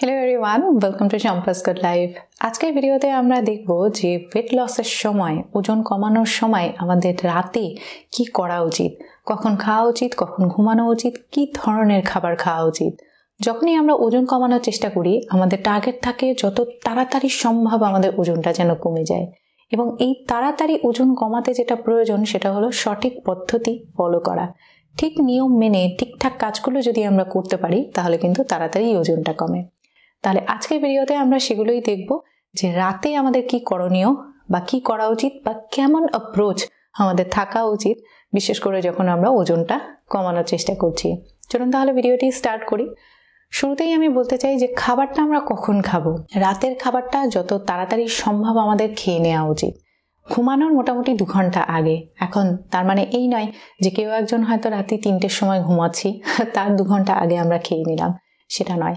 Hello everyone welcome to champs good life আজকের ভিডিওতে আমরা দেখব যে ওয়েট লসের সময় ওজন কমানোর সময় আমাদের রাতে কি করা উচিত কখন খাওয়া উচিত কখন ঘুমানো উচিত কি ধরনের খাবার খাওয়া উচিত যখনই আমরা ওজন কমানোর চেষ্টা করি আমাদের টার্গেট থাকে যত তাড়াতাড়ি সম্ভব আমাদের ওজনটা যেন কমে যায় এবং এই তাড়াতাড়ি ওজন কমাতে যেটা প্রয়োজন সেটা হলো সঠিক পদ্ধতি ফলো করা ঠিক নিয়ম মেনে ঠিকঠাক কাজগুলো যদি আমরা করতে পারি তাহলে কিন্তু তাড়াতাড়ি ওজনটা কমে তাহলে আজকের ভিডিওতে আমরা সেগুলোই দেখব যে রাতে আমাদের কি করণীয় বা কি করা উচিত বা কেমন অ্যাপ্রোচ আমাদের থাকা উচিত বিশেষ করে যখন আমরা ওজনটা কমানোর চেষ্টা করছি চলুন তাহলে ভিডিওটি স্টার্ট করি শুরুতেই আমি বলতে চাই যে খাবারটা আমরা কখন খাবো রাতের খাবারটা যত তাড়াতাড়ি সম্ভব আমাদের খেয়ে নেওয়া উচিত ঘুমানোর মোটামুটি দু ঘন্টা আগে এখন তার মানে এই নয় যে কেউ একজন হয়তো রাতে তিনটের সময় ঘুমাচ্ছি তার দু ঘন্টা আগে আমরা খেয়ে নিলাম সেটা নয়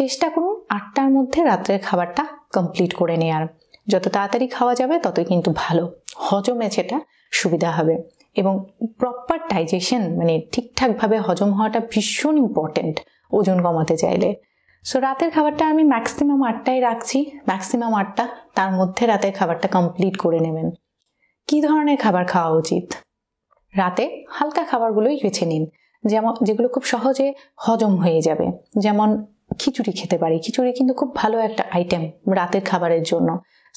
চেষ্টা করুন আটটার মধ্যে রাত্রের খাবারটা কমপ্লিট করে নেওয়ার যত তাড়াতাড়ি খাওয়া যাবে ততই কিন্তু ভালো হজমে সেটা সুবিধা হবে এবং প্রপার ডাইজেশন মানে ঠিকঠাকভাবে হজম হওয়াটা ভীষণ ইম্পর্টেন্ট ওজন কমাতে চাইলে সো রাতের খাবারটা আমি ম্যাক্সিমাম আটটাই রাখছি ম্যাক্সিমাম আটটা তার মধ্যে রাতের খাবারটা কমপ্লিট করে নেবেন কি ধরনের খাবার খাওয়া উচিত রাতে হালকা খাবারগুলোই বেছে নিন যেমন যেগুলো খুব সহজে হজম হয়ে যাবে যেমন খিচুড়ি খেতে পারি খিচুড়ি কিন্তু খুব ভালো একটা আইটেম রাতের খাবারের জন্য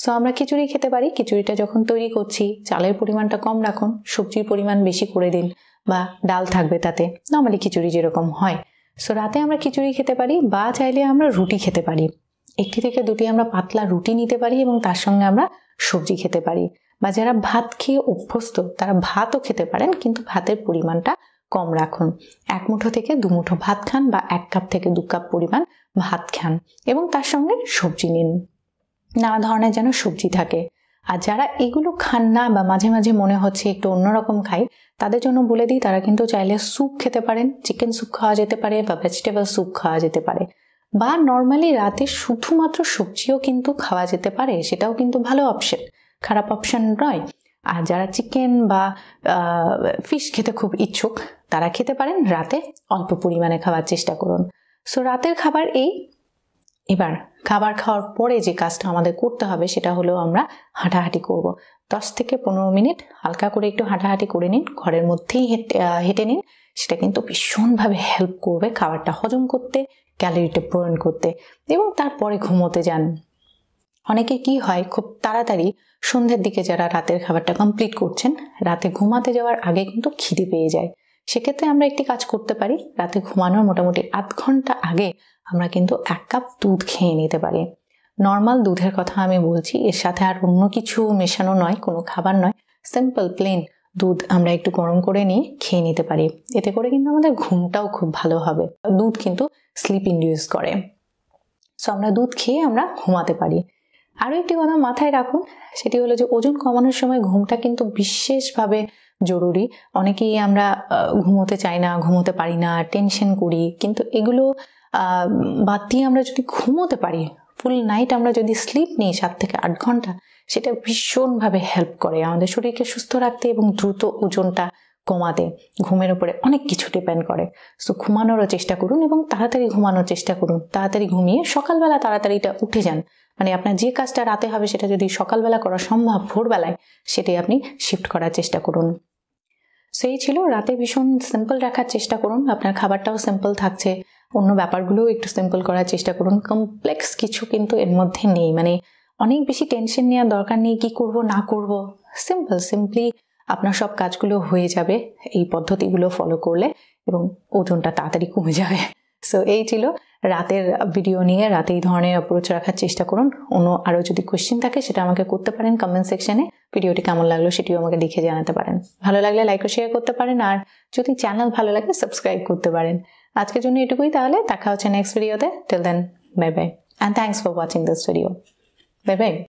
সো আমরা খিচুড়ি খেতে পারি খিচুড়িটা যখন তৈরি করছি চালের পরিমাণটা কম রাখুন সবজির পরিমাণ বেশি করে দিন বা ডাল থাকবে তাতে নর্মালি খিচুড়ি যেরকম হয় সো রাতে আমরা খিচুড়ি খেতে পারি বা চাইলে আমরা রুটি খেতে পারি একটি থেকে দুটি আমরা পাতলা রুটি নিতে পারি এবং তার সঙ্গে আমরা সবজি খেতে পারি বা যারা ভাত খেয়ে অভ্যস্ত তারা ভাতও খেতে পারেন কিন্তু ভাতের পরিমাণটা কম রাখুন এক মুঠো থেকে দু মুঠো ভাত খান বা এক কাপ থেকে দু কাপ পরিমাণ ভাত খান এবং তার সঙ্গে সবজি নিন নানা ধরনের যেন সবজি থাকে আর যারা এগুলো খান না বা মাঝে মাঝে মনে হচ্ছে একটু অন্যরকম খাই তাদের জন্য বলে দিই তারা কিন্তু চাইলে স্যুপ খেতে পারেন চিকেন স্যুপ খাওয়া যেতে পারে বা ভেজিটেবল স্যুপ খাওয়া যেতে পারে বা নর্মালি রাতে শুধুমাত্র সবজিও কিন্তু খাওয়া যেতে পারে সেটাও কিন্তু ভালো অপশন খারাপ অপশন নয় আর যারা চিকেন বা ফিশ খেতে খুব ইচ্ছুক তারা খেতে পারেন রাতে অল্প পরিমাণে খাওয়ার চেষ্টা করুন সো রাতের খাবার এই এবার খাবার খাওয়ার পরে যে কাজটা আমাদের করতে হবে সেটা হলো আমরা হাঁটাহাঁটি করব। দশ থেকে পনেরো মিনিট হালকা করে একটু হাঁটাহাঁটি করে নিন ঘরের মধ্যেই হেঁটে হেঁটে নিন সেটা কিন্তু ভীষণভাবে হেল্প করবে খাবারটা হজম করতে ক্যালোরিটা পূরণ করতে এবং তারপরে ঘুমোতে যান অনেকে কি হয় খুব তাড়াতাড়ি সন্ধ্যের দিকে যারা রাতের খাবারটা কমপ্লিট করছেন রাতে ঘুমাতে যাওয়ার আগে কিন্তু খিদে পেয়ে যায় সেক্ষেত্রে আমরা একটি কাজ করতে পারি রাতে ঘুমানোর মোটামুটি আধ ঘন্টা আগে আমরা কিন্তু এক কাপ দুধ খেয়ে নিতে পারি নর্মাল দুধের কথা আমি বলছি এর সাথে আর অন্য কিছু মেশানো নয় কোনো খাবার নয় সিম্পল প্লেন দুধ আমরা একটু গরম করে নিয়ে খেয়ে নিতে পারি এতে করে কিন্তু আমাদের ঘুমটাও খুব ভালো হবে দুধ কিন্তু স্লিপ ইন্ডিউস করে সো আমরা দুধ খেয়ে আমরা ঘুমাতে পারি আরও একটি কথা মাথায় রাখুন সেটি হলো যে ওজন কমানোর সময় ঘুমটা কিন্তু বিশেষভাবে জরুরি অনেকেই আমরা ঘুমোতে চাই না ঘুমোতে পারি না টেনশন করি কিন্তু এগুলো বাদ দিয়ে আমরা যদি ঘুমোতে পারি ফুল নাইট আমরা যদি স্লিপ নিই সাত থেকে আট ঘন্টা সেটা ভীষণভাবে হেল্প করে আমাদের শরীরকে সুস্থ রাখতে এবং দ্রুত ওজনটা কমাতে ঘুমের উপরে অনেক কিছু ডিপেন্ড করে সো ঘুমানোরও চেষ্টা করুন এবং তাড়াতাড়ি ঘুমানোর চেষ্টা করুন তাড়াতাড়ি ঘুমিয়ে সকালবেলা তাড়াতাড়িটা উঠে যান মানে আপনার যে কাজটা রাতে হবে সেটা যদি সকালবেলা করা সম্ভব ভোরবেলায় সেটাই আপনি শিফট করার চেষ্টা করুন সো এই ছিল রাতে ভীষণ সিম্পল রাখার চেষ্টা করুন আপনার খাবারটাও সিম্পল থাকছে অন্য ব্যাপারগুলোও একটু সিম্পল করার চেষ্টা করুন কমপ্লেক্স কিছু কিন্তু এর মধ্যে নেই মানে অনেক বেশি টেনশন নেওয়ার দরকার নেই কি করব না করব সিম্পল সিম্পলি আপনার সব কাজগুলো হয়ে যাবে এই পদ্ধতিগুলো ফলো করলে এবং ওজনটা তাড়াতাড়ি কমে যাবে সো এই ছিল রাতের ভিডিও নিয়ে রাতে এই ধরনের অ্যাপ্রোচ রাখার চেষ্টা করুন অন্য আরও যদি কোয়েশ্চেন থাকে সেটা আমাকে করতে পারেন কমেন্ট সেকশনে ভিডিওটি কেমন লাগলো সেটিও আমাকে লিখে জানাতে পারেন ভালো লাগলে লাইক ও শেয়ার করতে পারেন আর যদি চ্যানেল ভালো লাগে সাবস্ক্রাইব করতে পারেন আজকের জন্য এটুকুই তাহলে দেখা হচ্ছে নেক্সট ভিডিওতে till then bye bye and thanks for watching this video bye by